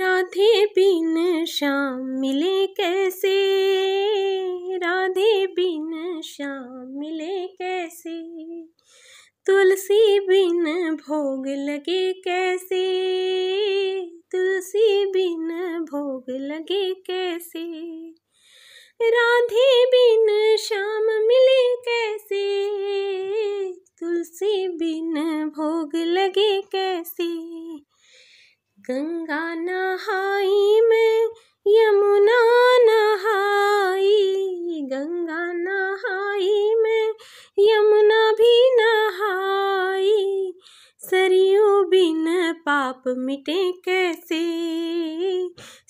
राधे बिन श्याम मिले कैसे राधे बिन श्याम मिले कैसे तुलसी बिन भोग लगे कैसे तुलसी बिन भोग लगे कैसे राधे बिन श्याम मिले कैसे तुलसी बिन भोग लगे कैसे गंगा नहाई मैं यमुना नहाई गंगा नहाई मैं यमुना भी नहाई सरयू बिन पाप मिटे कैसे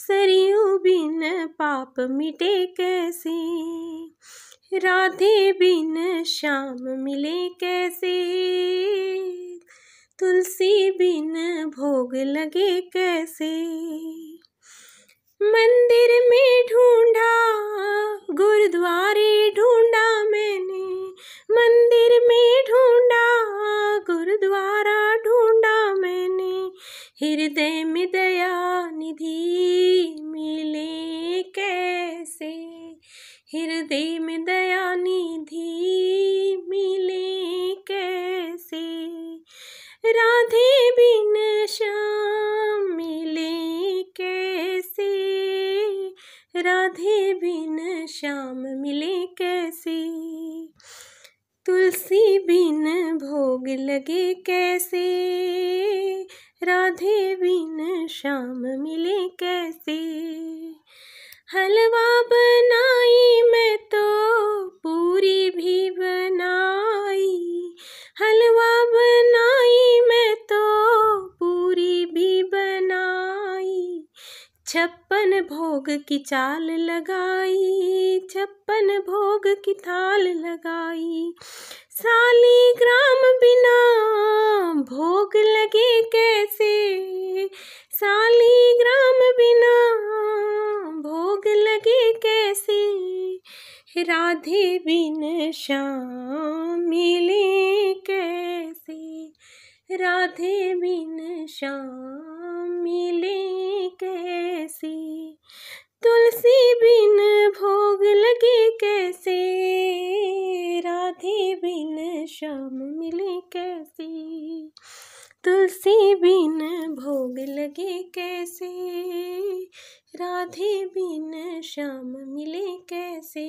सरयू बिन पाप मिटे कैसे राधे बिन श्याम मिले कैसे तुलसी बिन भोग लगे कैसे मंदिर में ढूंढा गुरुद्वारे ढूंढा मैंने मंदिर में ढूंढा गुरुद्वारा ढूंढा मैंने हृदय में दया निधि मिले कैसे हृदय में दया निधि मिले कैसे राधे बिन श्याम मिले कैसे राधे बिन श्याम मिले कैसे तुलसी बिन भोग लगे कैसे राधे बिन श्याम मिले कैसे हलवा बना भोग की चाल लगाई छप्पन भोग की थाल लगाई साली ग्राम बिना भोग लगे कैसे साली ग्राम बिना भोग लगे कैसे राधे बिन श्याम मिले कैसे राधे बिन श्याम मिले तुलसी बिन भोग लगे कैसे राधे बिन श्याम मिले कैसे